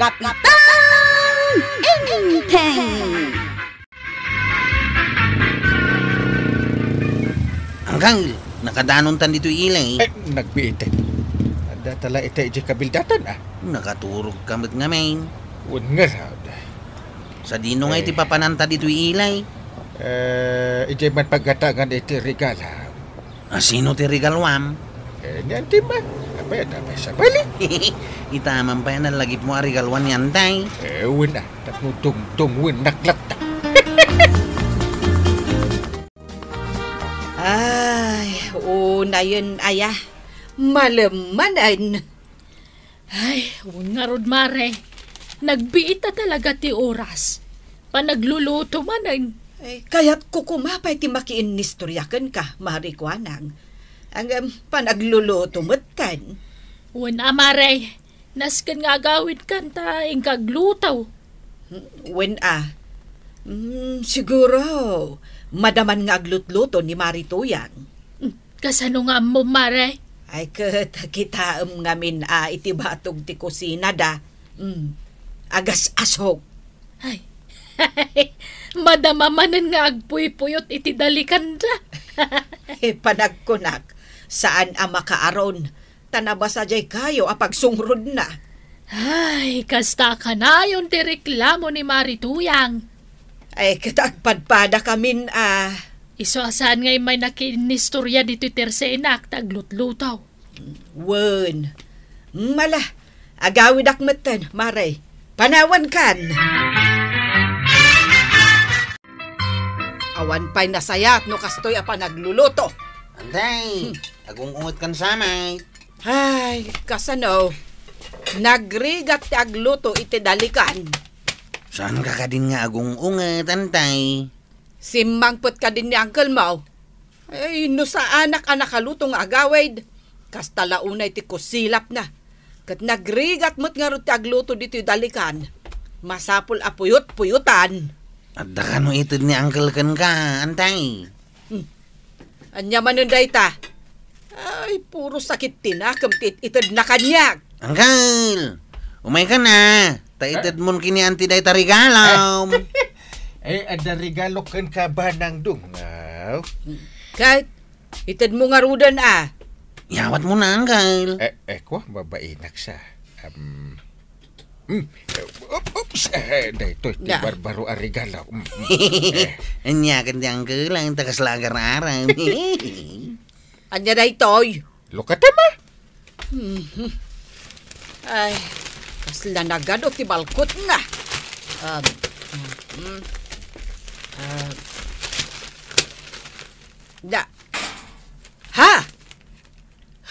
Kapitan Engkeng! Angkang, nakadanon tan dito ilay. Eh, Ada tala ita iti kabildatan ah. Nakaturog kamit nga main. Un nga raod. Sa dino nga iti eh. papananta dito ilay. Eh, iti man pagkatangan iti regala. Ah, sino ti regalwam? Eh, niyan ti ba? May damay sa bali. Itaman pa yan ang lagip mo arigalwan yan, day. Ewan na. Tatmutong-tong winaklat na. Ay, oo na yun, aya. Malamanan. Ay, huwag nga rod, mare. Nagbiit talaga ti oras. Panagluluto manan. Ay, kaya't kukumapay ti makiin nistoryakan ka, Marikwanang. Ang um, panagluluto mo't kan. Una, Maray. Naskan nga gawid kan ta, ing kaglutaw. When ah, mm, siguro, madaman nga aglutluto ni Maritoyan. Mm, Kasano nga mo, Maray? Ay, kat, kita um, nga ngamin ah, itibatog ti kusina da. Mm, agas asog. Ay, madamamanan nga agpuy-puyot iti dalikan da. eh, panagkunak. Saan ang makaaron? Tanabasa jay kayo apagsungrod na. Ay, kasta ka na yung tireklamo ni Marituyang. Ay, katagpadpada kamin ah. Iso asan ngay may nakinistorya dito terse inak taglutlutaw. Wen. Mala, agawid akmatan, maray. Panawan kan. Awan pa'y nasayat no kastoy a nagluluto. Anday! Hmm. Nagungungot kan samay. Ay, kasano. Nagrigat ti agluto iti dalikan. Saan ka ka din nga agungungat, antay? Simangpot ka din ni Uncle Mau. Ay, no sa anak-anak kalutong agawid. Kasta launa iti kusilap na. Kat nagrigat mo't nga ti agluto dito dalikan. Masapol apuyot-puyutan. At da ka no itid ni Uncle kan ka, antay. Hmm. Anya man nun dayta. Ay, puro sakit tinakam itad na kanyag. Angkal, umay ka na. Taitid mo kini anti day tarigalom. Ay, eh, ada regalo kan ka ba ng dungaw? Kahit, itid mo nga rudan ah. Yawat mo na, angkal. Eh, eh, kwa, babainak sa. Um, Mm. Oops! Eh, dito, ito, yeah. barbaro ang regalo. Mm. eh. Anya, kundi ang gulang, lagar na Anya na itoy. Lukata ah. ma. Mm-hmm. Ay, kasla na gano ti balkot nga. Um, mm, um, da. Ha?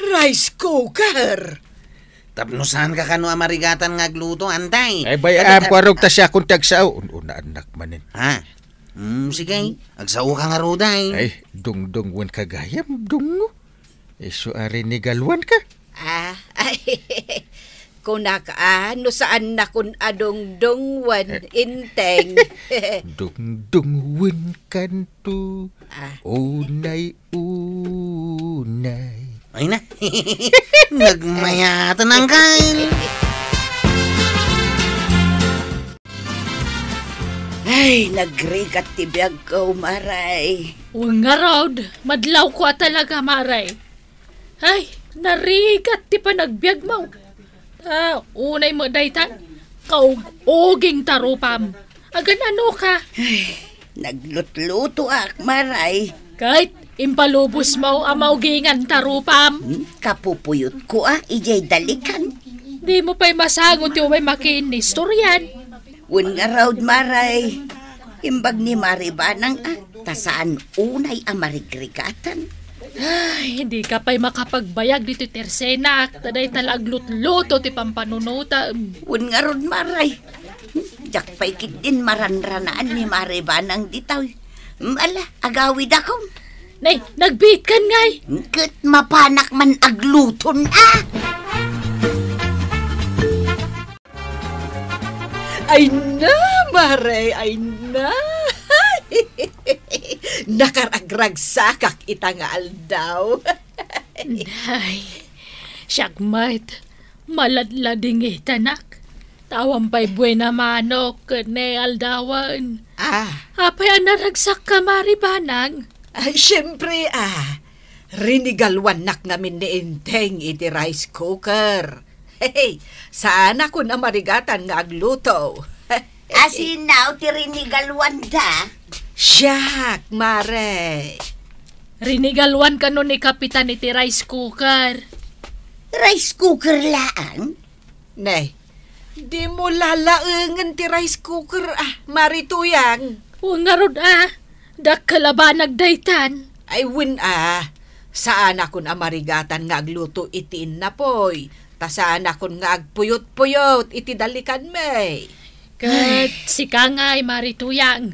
Rice cooker! Tapnusan ka kano amarigatan nga gluto, antay. Ay, eh, bay, am ko arog ta siya kung tagsaw. Una anak manin. Ha? Hmm, sige. Agsaw ka nga ruday. Ay, dungdungwan ka gayam, dungo. Iso eh, e, ari ni galwan ka. Ah, ay, kunak ano saan na kun adong dungwan eh. inteng. dungdungwan kanto, ah. unay unay. Ay na, nagmayatan ang kain. Ay, nagrig at tibiyag ka, Maray. Huwag nga, Rod. Madlaw ko talaga, Maray. Ay, narig at ti panagbiag mo. Ah, unay mo, daytan. Kaugoging tarupam. Agan ano ka? Ay, naglutluto ak, Maray. Kahit impalubos mo amaw gingan tarupam. Hmm, kapupuyot ko ah, ijay dalikan. Di mo pa'y masangot yung may makinistoryan. Wan nga raw, Maray. Imbag ni Maribanang ah, tasaan unay amarigrigatan. Ay, hindi ka pa'y makapagbayag dito Tersena. Taday talaglut-luto ti pampanunuta. Un nga ron, Maray. Jak pa'y din maranranaan ni Maribanang ditaw. Ala, agawid akong. Nay, nagbit kan ngay. Kut mapanak man agluton ah! Ay na, Maray! Ay na! Nakaragragsakak ita nga aldaw. Nay, siyak maladlading itanak. Tawang pa'y buena manok, ne aldawan. Ah. Apay anaragsak ka, Maribanang. Ay, Siyempre, ah. Rinigalwanak namin ni Inteng iti rice cooker. Hey, sana ko na marigatan nga agluto. Asin na, ti rinigalwan da. Syak, mare. Rinigalwan ka no ni Kapitan ni ti rice cooker. Rice cooker laan? Nay, di mo lalaengan ti rice cooker ah, marituyang. Huwag nga rod ah, ba daytan. Ay, win ah. Saan akong amarigatan nga agluto itin na poy. Tasaan akon nga agpuyot-puyot, iti dalikan may. Kat si kangay marituyang,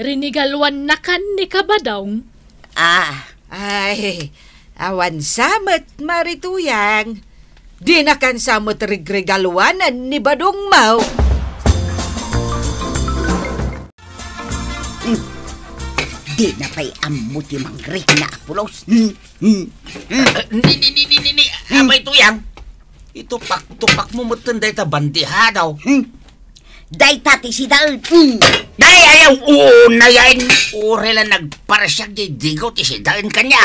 rinigalwan na kan ni kabadaw. Ah, ay, awan samat marituyang. Di na kan samat rigregalwanan ni badong mau. Mm. Di na pa'y amot yung mangrik na apulos. Mm. Mm. Uh, ni, ni, ni, ni, ni, ni, hmm. abay tuyang. Ito pak tupak mo mutan day ta bandiha daw. Hmm. Day ti si daon. Hmm. Day ayaw unayain. Uri lang nagparasyag di digaw ti si daon kanya.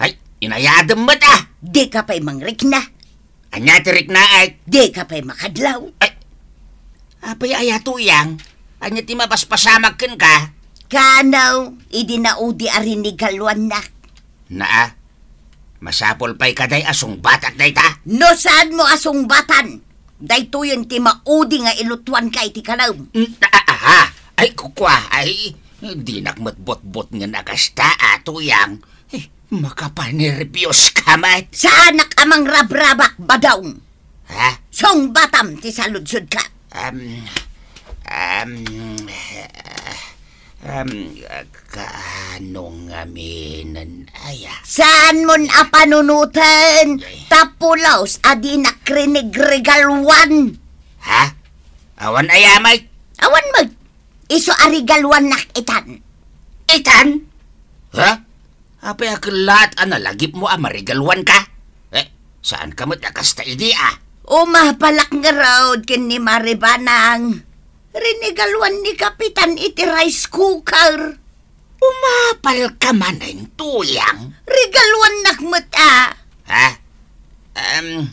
Ay, inayadam mo ta. Ah? Di ka pa'y mangrik na. Anya tirik na ay. Di ka pa'y makadlaw. Ay, apay ayato yang. Anya ti mapaspasamag ken ka. Kanaw, idinaudi arinig kaluan na. Naa? Masapol pa'y kaday asong batak day ta? No saan mo asong batan? Daytoyon ti maudi nga ilutuan ka iti kalaw. Mm, aha! Ah, ah, ah. Ay kukwa, ay di nakmatbot-bot nga nakasta atuyang. yang eh, makapanerbiyos kamat. Saan nakamang rabrabak badaong? Ha? Song batam ti saludsud ka. Um, um, uh, Um, kanong aminan aya. Saan mo na panunutan? Tapulaos, adi na krinigregalwan. Ha? Awan aya, Mike? Awan, mo. Iso arigalwan nak itan. Itan? Ha? Apa ya lahat ana lagip mo ama rigalwan ka? Eh, saan ka mo nakasta idea? ah? palak nga raod kin ni Maribanang. Rinigaluan ni Kapitan iti rice cooker. Umapal ka man ang tuyang. Rigaluan nakmata. Ah. Ha? Um,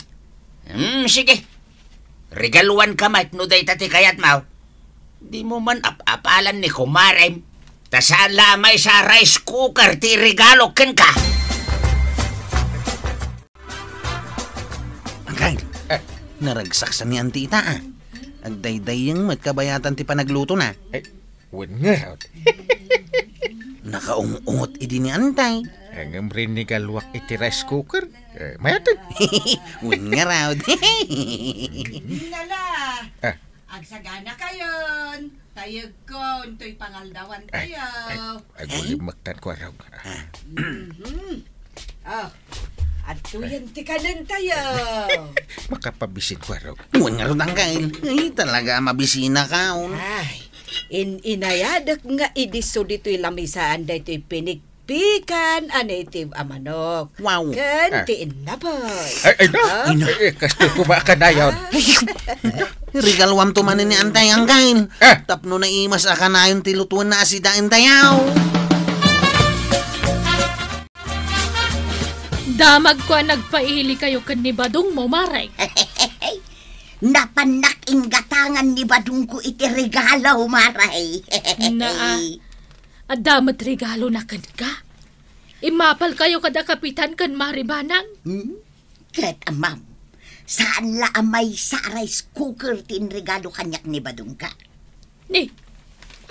um, sige. Rigaluan ka mat no day tati kayat mau. Di mo man ap-apalan ni kumarem. Tasaan lamay sa rice cooker ti regalo ken ka. Angkay, eh. naragsak sa mi ang tita ah dayday Agdaydayang magkabayatan ti panagluto na. Ay, wan nga. Nakaungot idi ni Antay. Ang rin ni Galwak iti rice cooker. Eh, mayatan. wan nga raw. Nala, ah. agsagana kayon. Tayog ko, untoy pangaldawan kayo. Ay, ay, ay, ay, ay, ay, ay, ay, ay, ay, ay, Adto yan ti kalantayaw. Makapabisit ko raw. Uwan nga ron ang kail. Ay, talaga mabisina ka. un. Oh. Ay, in inayadak nga idiso dito'y lamisaan dito'y pinigpikan anitib amanok. Wow. Kanti inaboy. Ay, ay, na. Ano? Ina. Eh, kasto ko ba kadayon? Rigalwam tumanin ni Antay ang kain. Eh. Tapno na imas akanayon tilutuan na asidain tayaw. Damag ko ang nagpaili kayo kan ni Badong mo, Maray. Napanak ingatangan ni Badong ko iti regalo, Maray. na, adamat regalo na kan ka. Imapal kayo kada kapitan kan Maribanang. Hmm? Kret, ma'am. Saan la amay sa rice cooker tin regalo kanyak ni Badong ka? Ni,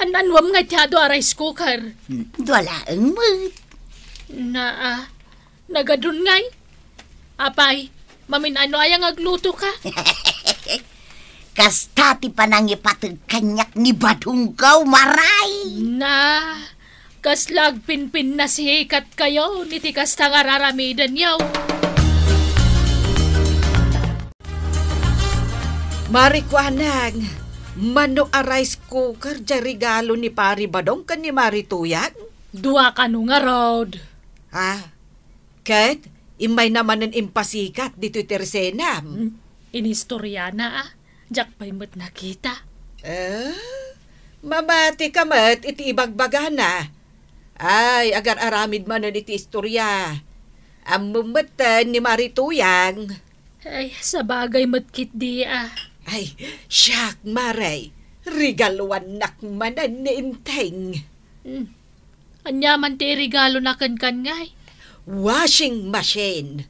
ananwam nga tiyado a rice cooker. Hmm. Dwala ang mood. Na, ah. Nagadun ngay. Apay, mamin ano ayang agluto ka? Kastati pa nang ipatag kanyak ni Badunggaw, maray! Na, kaslag pinpin na sikat kayo, nitikas na nga raramidan yaw. Marikwanag, mano a rice cooker ja regalo ni pari badong kan ni Marituyag? Dua ka nga, Ha? Ah, Kat, imay naman ang impasikat dito tersena. Hmm? Inistorya na ah. Jack pa'y mat nakita. Eh? Ah, Mamati ka mat, iti ibagbagana. Ah. Ay, agar aramid man iti istorya. Ang mumatan ah, ni Marituyang. Ay, sa bagay matkit di ah. Ay, siyak maray. Rigaluan nak manan ni Inteng. Hmm. Anya man ti regalo na kan kan ngay washing machine.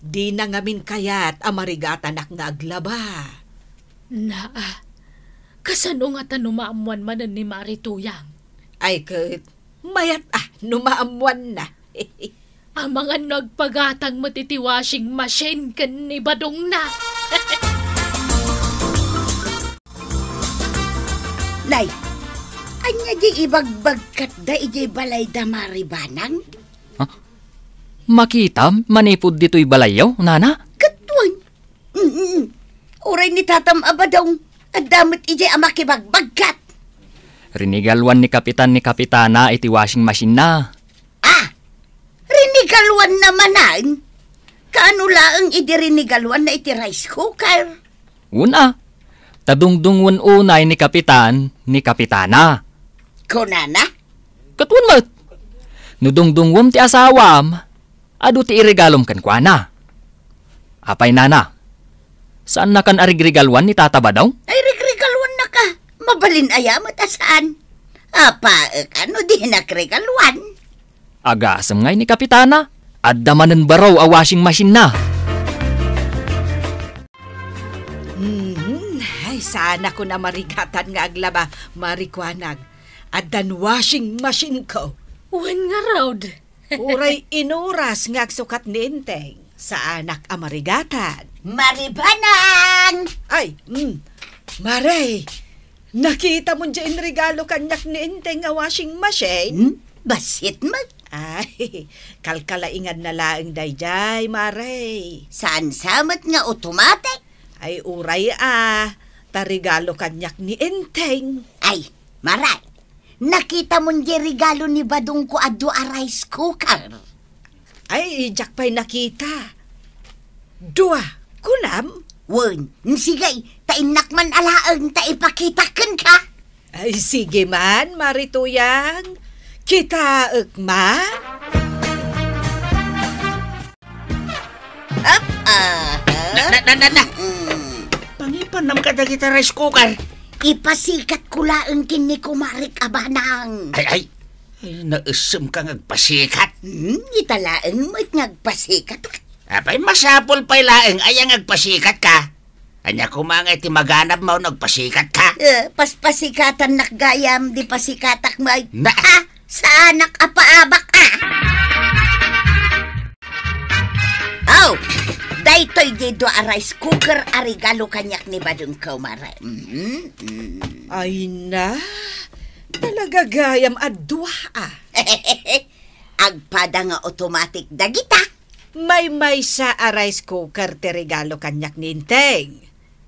Di na ngamin kayat amarigatanak nga aglaba. Naa, kasano nga ta numaamuan man ni Marituyang? Ay, kat, mayat ah, numaamuan na. Ang mga nagpagatang matitiwashing machine kan ni Badong na. Nay, anya di kat da ijay balay da banang? Makitam, manipod dito'y balayaw, nana? Katwan. Mm-mm. Uray ni tatam abadong, at damit ije amakibagbagkat. Rinigalwan ni kapitan ni kapitana iti washing machine na. Ah! Rinigalwan naman na. Kaano laang rinigalwan na iti rice cooker? Una, tadungdungun unay ni kapitan ni kapitana. Kunana? Katwan mat. Nudungdungwam ti asawam, Adu ti iregalom kan kuana. na. Apay nana, saan na kan arigrigalwan ni tata ba daw? Ay, rigrigalwan na ka. Mabalin ayam at asaan. Apa, ano di nakrigalwan? Aga asam ngay ni Kapitana. At damanan baraw a washing machine na. Mm, ay, sana ko na marikatan nga aglaba, marikwanag. At dan washing machine ko. Wan nga, Raud. Uray inuras nga sukat ni Inteng sa anak amarigatan. Maribanan! Ay, mm, Maray, nakita mo dyan regalo kanyak ni Inteng nga washing machine? Hmm? Basit mo? Ay, kalkalaingan na laang dayjay, Maray. Saan samat nga automatic? Ay, uray ah, tarigalo kanyak ni Inteng. Ay, Maray, nakita mo nga regalo ni Badong ko adu a rice cooker. Ay, jak pa'y nakita. Dua, kunam? Wen, sige, tainnak man alaang ta ipakitaken ka. Ay, sige man, marituyang. Kita ma. Up, ah, ah, ah. Na, na, na, na. Mm. Pangipan nam kada kita rice cooker. Ipasikat ko laang kini kumarik abanang. Ay, ay. ay nausam ka ngagpasikat. Hmm, italaang mo't ngagpasikat. Apay masapol pa laang ayang ngagpasikat ka. Anya ko mga iti maganap mo nagpasikat ka. Uh, paspasikatan nakgayam di pasikatak mo ay... Na! Ah, sa anak apaabak ah! Oh! daytoy dido a rice cooker a regalo kanyak ni Badong Kaumara. Mm-hmm. Mm. Ay na, talaga gayam adwa ah. Agpada nga automatic dagita. May may sa a rice cooker te regalo kanyak ninteng.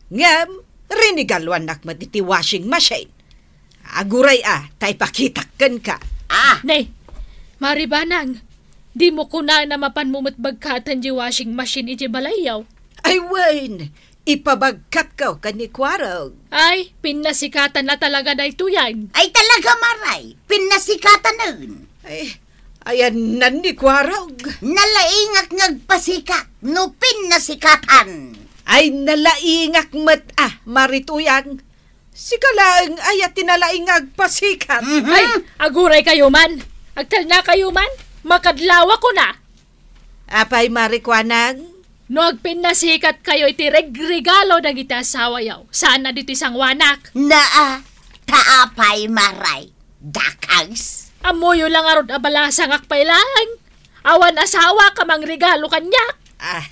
Ngam, rinigaluan nak matiti washing machine. Aguray ah, tay pakitakken ka. Ah! Nay, maribanang, Di mo kuna na mapanmumot bagkatan di washing machine iti balayaw. Ay, Wayne! Ipabagkat ka kani kwarog. Ay, pinasikatan na talaga na ito yan. Ay, talaga maray. Pinasikatan na yun. Ay, ayan na ni kwarog. Nalaingak ngagpasikat, no pinasikatan. Ay, nalaingak mat ah, marituyang. Sikalaang ay at tinalaingag pasikat. Mm-hmm. Ay, aguray kayo man. Agtal na kayo man. Makadlawa ko na! Apay marikwanag? Nagpinasikat kayo iti regregalo na iti asawa yaw. Sana dito isang wanak. Naa, taapay maray, dakags. Amoyo lang aron abalasang akpailang. Awan asawa ka mang regalo kanya. Ah,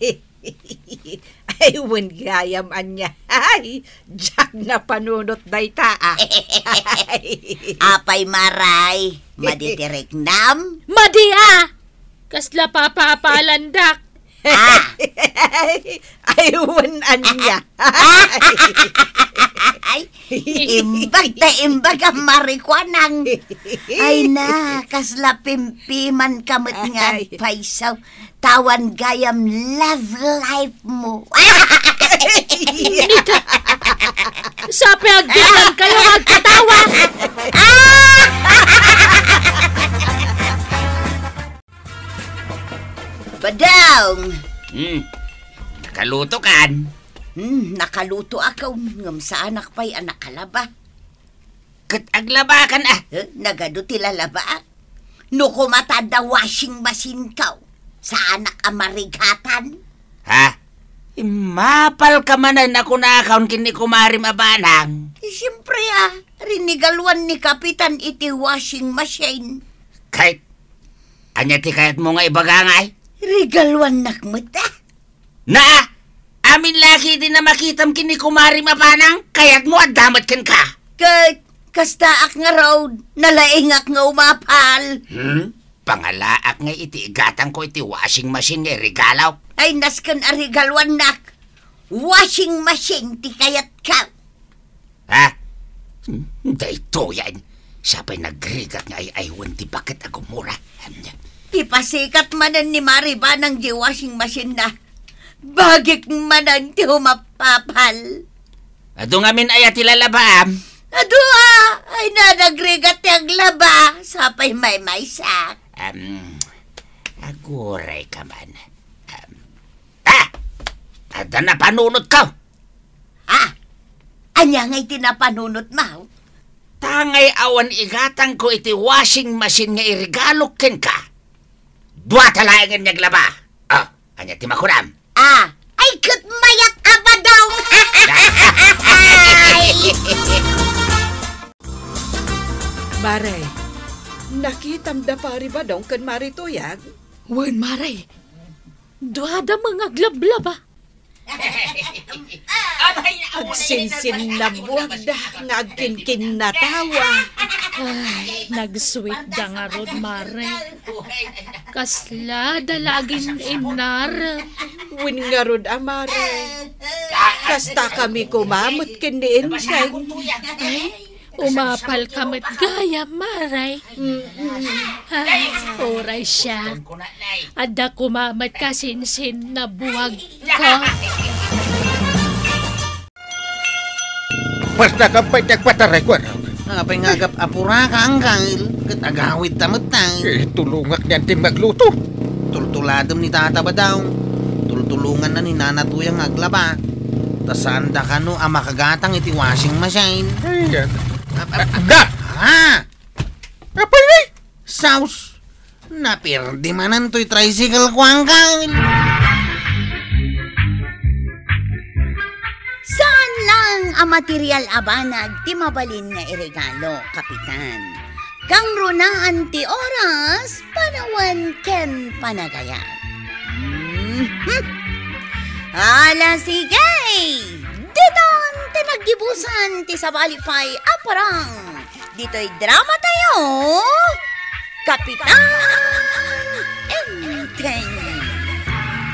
Aywan gayaman niya. Ay, Jack na panunot day ah. taa. Apay maray, maditirek nam? Madi ah! Kasla papapalandak. Ah! Aywan anya. Ay, imbag ta imbag ang marikwanang. Ay na, kasla pimpiman kamot nga paisaw katawan gayam love life mo. Nita, ang pagdilan kayo magkatawa. Badong! Hmm, nakaluto kan? Hmm, nakaluto ako. Ngam sa anak pa'y anak kalaba. Kat aglaba ka na. Ah. Huh? Eh, Nagaduti lalaba. No kumata da washing machine kaw sa anak amarigatan? Ha? Imapal ka manan ako na account kini kumarim abanang. Eh, siyempre ah, rinigalwan ni Kapitan iti washing machine. Kahit, anya ti kahit mo nga ibagangay? Rigalwan nakmat ah. Na, amin laki din na makitam kini kumarim abanang, kaya't mo adamat ken ka. Kahit, kastaak nga raw, nalaingak nga umapal. Hmm? Pangalaak nga iti igatang ko iti washing machine nga regalaw. Ay, naskan arigalwan nak. Washing machine ti kayat ka. Ha? Dayto yan. Sabay nagrigat nga ay aywan ti bakit agumura. Ipasikat manan ni Mariba ng di washing machine na. Bagik manan ti humapapal. Ado nga min ayat ilalaba. Adua, ah, ay ay nanagrigat ti aglaba. Sapay may maysak. Um, aguray ka man. Um, ah! Ada na panunot ka! Ah! Anya nga'y tinapanunot na, Tangay awan igatang ko iti washing machine nga irigalo ken ka. Dua talayan niya glaba. Oh, anya timakuram. Ah, ay kut mayat abadong. Baray, Nakitam da rin ba daw kan marituyag? Wan maray, duada mga glabla ba? At sinsin na buwag da nagkinkin kinkin natawa. Ay, nagsuwit da nga rod maray. Kasla dalagin inar. Win nga rod amare. Ah, Kasta kami kumamot kindiin kay. Ay, eh? Umapal ka met gaya maray. Ay, oray siya. Ada kumamat ka sinsin na buwag ka. Basta ka pa'y tagpataray ko raw. Nga pa'y apura ka ang kail. Katagawid tamat Eh, tulungak niyan din magluto. Tultuladom ni tata ba daw? Tultulungan na ni nanatuyang aglaba. Tasanda ka no ang makagatang itiwasing masyain. Ay, gata. Agda! Ha? Kapalay! Saus! Napirdi manan to'y tricycle ku ang kain. Saan lang ang material abanag ti mabalin nga iregalo, Kapitan? Kang runaan ti oras, panawan ken panagayan. Mhm. Hmm. Ala sige! Dito Ante naggibusan ti sa balipay aparang. Dito'y drama tayo. Kapitan Enteng.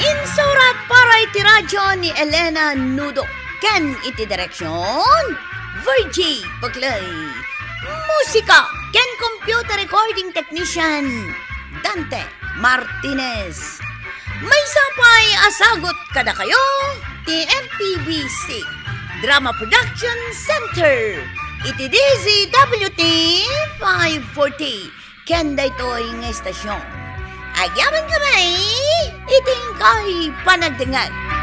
Insurat para iti radyo ni Elena Nudo. Ken iti direksyon. Virgie Paglay. Musika. Ken computer recording technician. Dante Martinez. May sapay asagot kada kayo. TMPBC. Drama Production Center. Itidizi WT 540, ito Toing Estasyon. Ayaman kamay, itingkay panagdangag.